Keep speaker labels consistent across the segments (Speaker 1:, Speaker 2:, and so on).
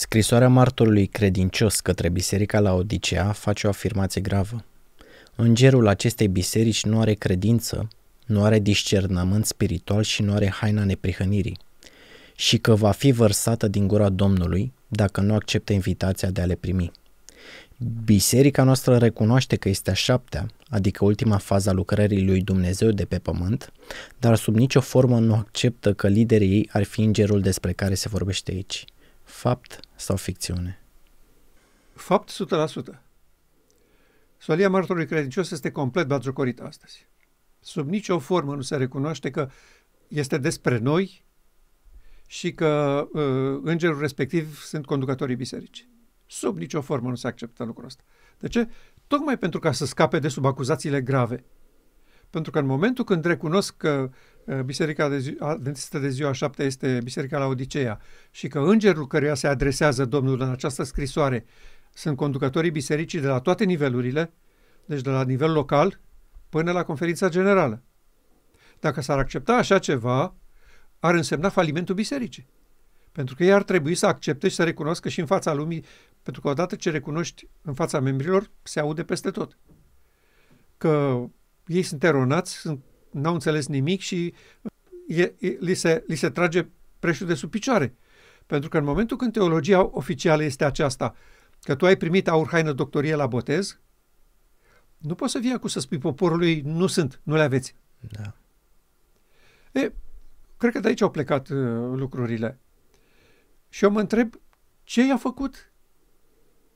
Speaker 1: Scrisoarea martorului credincios către biserica la Odisea face o afirmație gravă. Îngerul acestei biserici nu are credință, nu are discernământ spiritual și nu are haina neprihănirii și că va fi vărsată din gura Domnului dacă nu acceptă invitația de a le primi. Biserica noastră recunoaște că este a șaptea, adică ultima fază a lucrării lui Dumnezeu de pe pământ, dar sub nicio formă nu acceptă că liderii ei ar fi îngerul despre care se vorbește aici – Fapt sau ficțiune?
Speaker 2: Fapt 100%. Solia martorului credincios este complet batjocorită astăzi. Sub nicio formă nu se recunoaște că este despre noi și că uh, îngerul respectiv sunt conducătorii bisericii. Sub nicio formă nu se acceptă lucrul ăsta. De ce? Tocmai pentru ca să scape de sub acuzațiile grave. Pentru că în momentul când recunosc că Eh, biserica de zi, adventistă de ziua șaptea este biserica la Odiceea și că îngerul căruia se adresează Domnul în această scrisoare sunt conducătorii bisericii de la toate nivelurile, deci de la nivel local până la conferința generală. Dacă s-ar accepta așa ceva, ar însemna falimentul bisericii. Pentru că ei ar trebui să accepte și să recunoască și în fața lumii, pentru că odată ce recunoști în fața membrilor, se aude peste tot. Că ei sunt eronați, sunt n-au înțeles nimic și e, e, li, se, li se trage preșul de sub picioare. Pentru că în momentul când teologia oficială este aceasta, că tu ai primit haină, doctorie la botez, nu poți să vii acum să spui poporului, nu sunt, nu le aveți. Da. E, cred că de aici au plecat uh, lucrurile. Și eu mă întreb, ce i-a făcut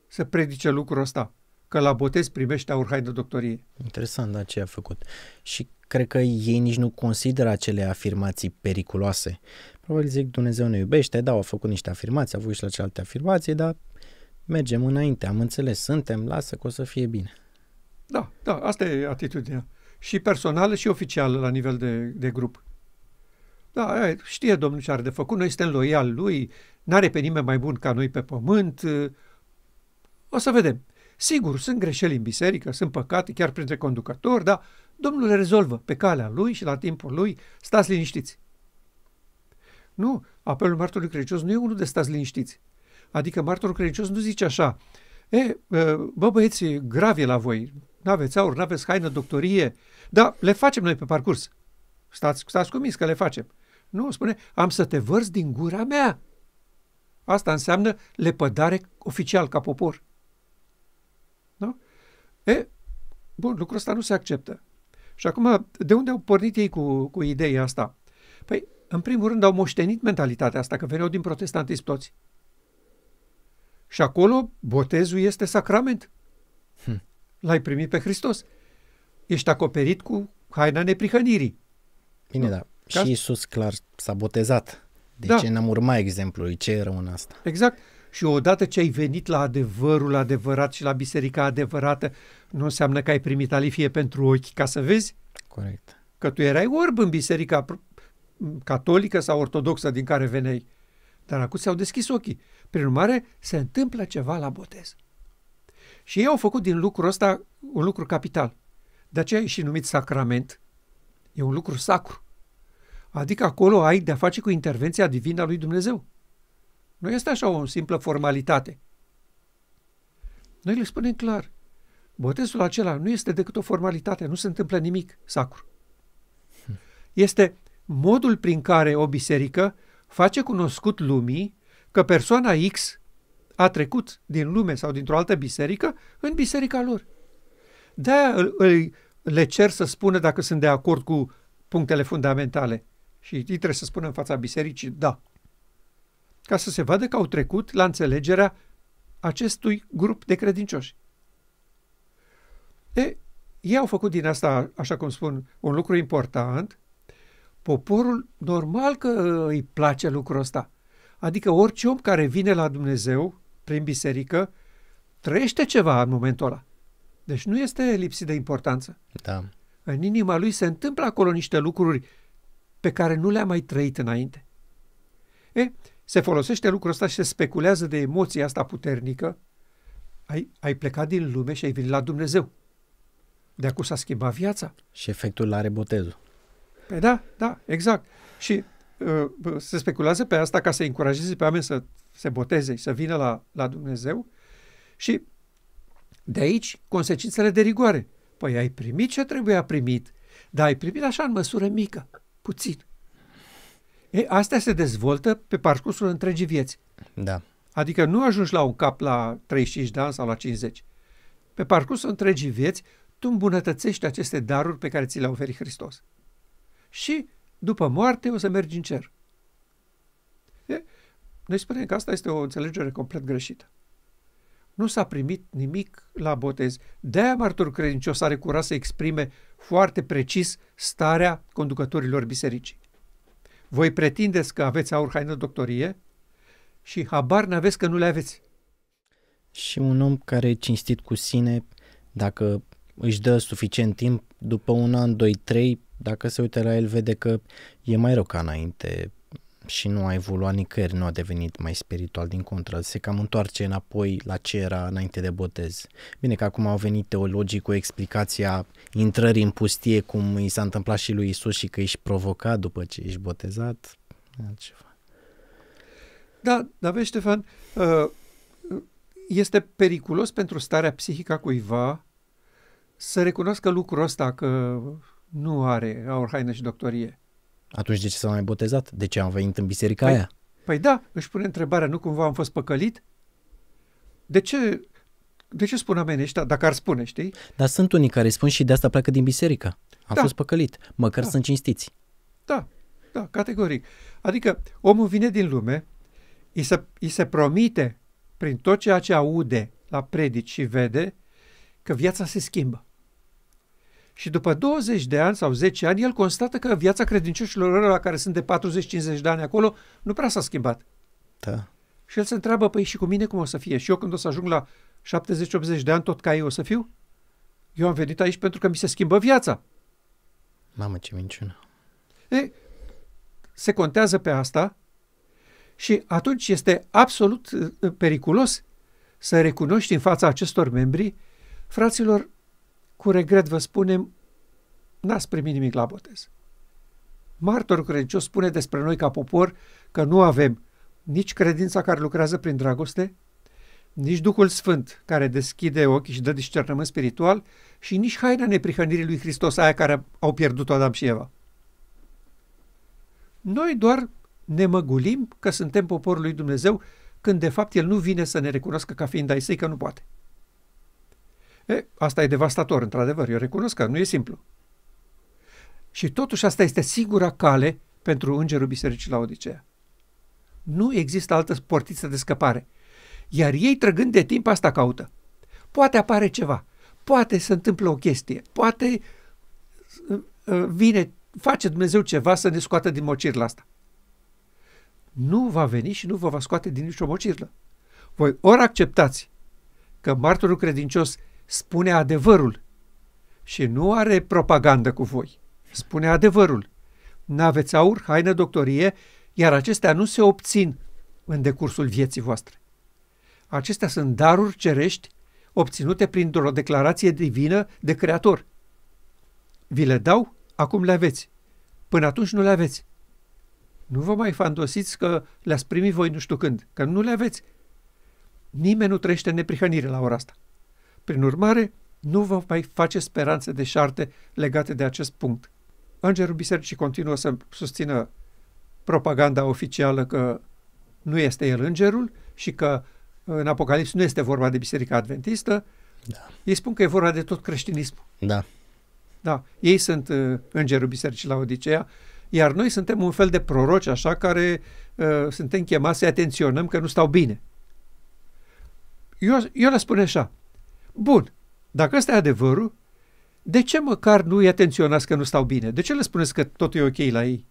Speaker 2: să predice lucrul ăsta? că la botez primește aur de doctorie. Interesant, da, ce a făcut. Și cred că ei nici nu
Speaker 1: consideră acele afirmații periculoase. Probabil zic, Dumnezeu ne iubește, da, au făcut niște afirmații, au avut și la celelalte afirmații, dar mergem înainte, am înțeles, suntem, lasă că o să fie bine.
Speaker 2: Da, da, asta e atitudinea. Și personală și oficială la nivel de, de grup. Da, știe domnul ce are de făcut, noi suntem loiali lui, n-are pe nimeni mai bun ca noi pe pământ, o să vedem. Sigur, sunt greșeli în biserică, sunt păcate chiar printre conducători, dar Domnul le rezolvă pe calea lui și la timpul lui, stați liniștiți. Nu, apelul martorului credincios nu e unul de stați liniștiți. Adică martorul credincios nu zice așa, e, bă băieți, grav e la voi, n-aveți aur, n-aveți haină, doctorie, dar le facem noi pe parcurs. Stați, stați cu că le facem. Nu, spune, am să te vărs din gura mea. Asta înseamnă lepădare oficial ca popor. E, bun, lucrul ăsta nu se acceptă. Și acum, de unde au pornit ei cu, cu ideea asta? Păi, în primul rând, au moștenit mentalitatea asta, că veneau din protestantism toți. Și acolo, botezul este sacrament. Hm. L-ai primit pe Hristos. Ești acoperit cu haina neprihănirii.
Speaker 1: Bine, nu? da. Ca... Și Iisus clar s-a botezat. De da. ce n-am urmat exemplului? Ce era în
Speaker 2: asta? Exact. Și odată ce ai venit la adevărul adevărat și la biserica adevărată, nu înseamnă că ai primit alifie pentru ochi ca să vezi? Corect. Că tu erai orb în biserica catolică sau ortodoxă din care veneai. Dar acum s-au deschis ochii. Prin urmare, se întâmplă ceva la botez. Și ei au făcut din lucrul ăsta un lucru capital. De aceea e și numit sacrament. E un lucru sacru. Adică acolo ai de-a face cu intervenția divină a lui Dumnezeu. Nu este așa o simplă formalitate. Noi le spunem clar, botezul acela nu este decât o formalitate, nu se întâmplă nimic sacru. Este modul prin care o biserică face cunoscut lumii că persoana X a trecut din lume sau dintr-o altă biserică în biserica lor. de le cer să spună dacă sunt de acord cu punctele fundamentale. Și ei trebuie să spună în fața bisericii, da, ca să se vadă că au trecut la înțelegerea acestui grup de credincioși. E, ei au făcut din asta, așa cum spun, un lucru important. Poporul normal că îi place lucrul ăsta. Adică orice om care vine la Dumnezeu prin biserică trăiește ceva în momentul ăla. Deci nu este lipsit de importanță. Da. În inima lui se întâmplă acolo niște lucruri pe care nu le-a mai trăit înainte. E, se folosește lucrul ăsta și se speculează de emoția asta puternică. Ai, ai plecat din lume și ai venit la Dumnezeu. De acum s-a schimbat viața.
Speaker 1: Și efectul are botezul.
Speaker 2: Păi da, da, exact. Și uh, se speculează pe asta ca să încurajeze pe oameni să se boteze și să vină la, la Dumnezeu. Și de aici consecințele de rigoare. Păi ai primit ce trebuia primit, dar ai primit așa în măsură mică, puțin. E, astea se dezvoltă pe parcursul întregii vieți. Da. Adică nu ajungi la un cap la 35 de ani sau la 50. Pe parcursul întregii vieți, tu îmbunătățești aceste daruri pe care ți le-a oferit Hristos. Și după moarte o să mergi în cer. E, noi spunem că asta este o înțelegere complet greșită. Nu s-a primit nimic la botez. De-aia martorul credincios are curat să exprime foarte precis starea conducătorilor bisericii voi pretindeți că aveți aur, haină, doctorie și habar n-aveți că nu le aveți.
Speaker 1: Și un om care e cinstit cu sine, dacă își dă suficient timp, după un an, doi, trei, dacă se uită la el, vede că e mai rău ca înainte, și nu a evoluat nicăieri, nu a devenit mai spiritual din contră, se cam întoarce înapoi la ce era înainte de botez. Bine că acum au venit teologii cu explicația intrării în pustie, cum i s-a întâmplat și lui Isus și că ești provocat după ce ești botezat, altceva.
Speaker 2: Da, dar vezi, Ștefan, uh, este periculos pentru starea psihică a cuiva să recunoască lucrul ăsta că nu are haină și doctorie.
Speaker 1: Atunci de ce s-a mai botezat? De ce am venit în biserica păi, aia?
Speaker 2: Păi da, își pune întrebarea, nu cumva am fost păcălit? De ce, de ce spun oamenii ăștia, dacă ar spune, știi?
Speaker 1: Dar sunt unii care spun și de asta pleacă din biserică. Am da. fost păcălit, măcar da. sunt cinstiți.
Speaker 2: Da, da, categoric. Adică omul vine din lume, îi se, îi se promite prin tot ceea ce aude la predici și vede că viața se schimbă. Și după 20 de ani sau 10 ani, el constată că viața credincioșilor la care sunt de 40-50 de ani acolo nu prea s-a schimbat. Da. Și el se întreabă, păi și cu mine cum o să fie? Și eu când o să ajung la 70-80 de ani, tot ca ei o să fiu? Eu am venit aici pentru că mi se schimbă viața.
Speaker 1: Mamă, ce minciună.
Speaker 2: E, se contează pe asta și atunci este absolut periculos să recunoști în fața acestor membri, fraților, cu regret vă spunem, n-ați primit nimic la botez. Martorul credincios spune despre noi ca popor că nu avem nici credința care lucrează prin dragoste, nici Duhul Sfânt care deschide ochii și dă discernământ spiritual și nici haina neprihănirii lui Hristos, aia care au pierdut-o Adam și Eva. Noi doar ne măgulim că suntem poporul lui Dumnezeu când de fapt El nu vine să ne recunoască ca fiind ai săi, că nu poate. E, asta e devastator, într-adevăr, eu recunosc că nu e simplu. Și totuși asta este singura cale pentru îngerul bisericii la Odiseea. Nu există altă portiță de scăpare. Iar ei, trăgând de timp, asta caută. Poate apare ceva, poate se întâmplă o chestie, poate uh, uh, vine, face Dumnezeu ceva să ne scoată din mocirla asta. Nu va veni și nu vă va scoate din nicio mocirlă. Voi ori acceptați că martorul credincios spune adevărul și nu are propagandă cu voi. Spune adevărul. N-aveți aur, haină, doctorie, iar acestea nu se obțin în decursul vieții voastre. Acestea sunt daruri cerești obținute printr-o declarație divină de Creator. Vi le dau, acum le aveți. Până atunci nu le aveți. Nu vă mai fandosiți că le-ați primit voi nu știu când, că nu le aveți. Nimeni nu trăiește în neprihănire la ora asta. Prin urmare, nu vă mai face speranțe de șarte legate de acest punct. Îngerul Bisericii continuă să susțină propaganda oficială că nu este el îngerul și că în Apocalips nu este vorba de Biserica Adventistă. Da. Ei spun că e vorba de tot creștinismul. Da. Da, ei sunt uh, îngerul Bisericii la Odiseea, iar noi suntem un fel de proroci așa care uh, suntem chemați să atenționăm că nu stau bine. Eu, eu le spun așa, Bun, dacă ăsta e adevărul, de ce măcar nu îi atenționați că nu stau bine? De ce le spuneți că totul e ok la ei?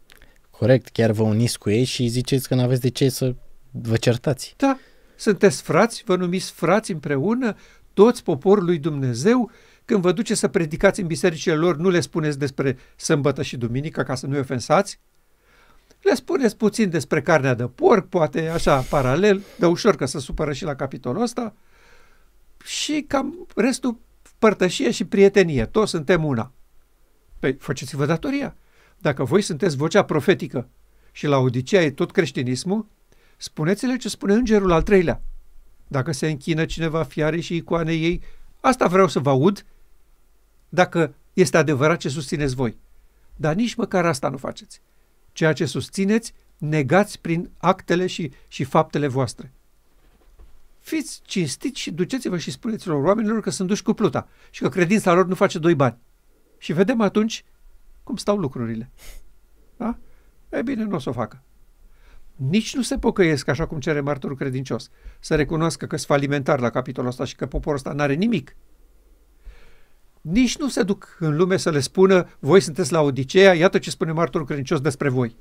Speaker 1: Corect, chiar vă uniți cu ei și ziceți că nu aveți de ce să vă certați.
Speaker 2: Da, sunteți frați, vă numiți frați împreună, toți poporul lui Dumnezeu, când vă duceți să predicați în bisericile lor, nu le spuneți despre sâmbătă și duminică ca să nu-i ofensați? Le spuneți puțin despre carnea de porc, poate așa paralel, de ușor că se supără și la capitolul ăsta – și cam restul părtășie și prietenie. Toți suntem una. Păi faceți-vă datoria. Dacă voi sunteți vocea profetică și la Odisea e tot creștinismul, spuneți-le ce spune îngerul al treilea. Dacă se închină cineva fiare și icoane ei, asta vreau să vă aud, dacă este adevărat ce susțineți voi. Dar nici măcar asta nu faceți. Ceea ce susțineți, negați prin actele și, și faptele voastre. Fiți cinstiți și duceți-vă și spuneți-lor oamenilor că sunt duși cu pluta și că credința lor nu face doi bani. Și vedem atunci cum stau lucrurile. Da? E bine, nu o să o facă. Nici nu se pocăiesc așa cum cere martorul credincios. Să recunoască că sunt falimentar la capitolul ăsta și că poporul ăsta n-are nimic. Nici nu se duc în lume să le spună voi sunteți la Odiseea, iată ce spune martorul credincios despre voi.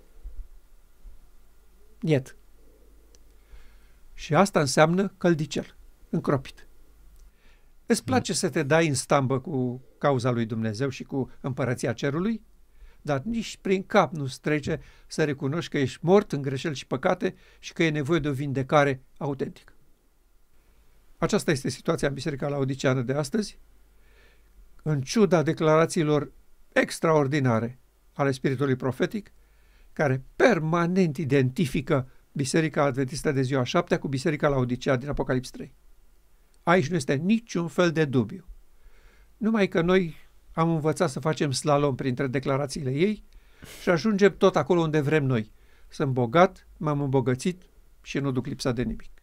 Speaker 2: Iată. Și asta înseamnă căldicel, încropit. Îți place să te dai în stambă cu cauza lui Dumnezeu și cu împărăția cerului? Dar nici prin cap nu-ți trece să recunoști că ești mort în greșeli și păcate și că e nevoie de o vindecare autentică. Aceasta este situația în Biserica Laodiceană de astăzi. În ciuda declarațiilor extraordinare ale spiritului profetic, care permanent identifică Biserica Adventistă de ziua 7 cu Biserica Laodicea din Apocalips 3. Aici nu este niciun fel de dubiu. Numai că noi am învățat să facem slalom printre declarațiile ei și ajungem tot acolo unde vrem noi. Sunt bogat, m-am îmbogățit și nu duc lipsa de nimic.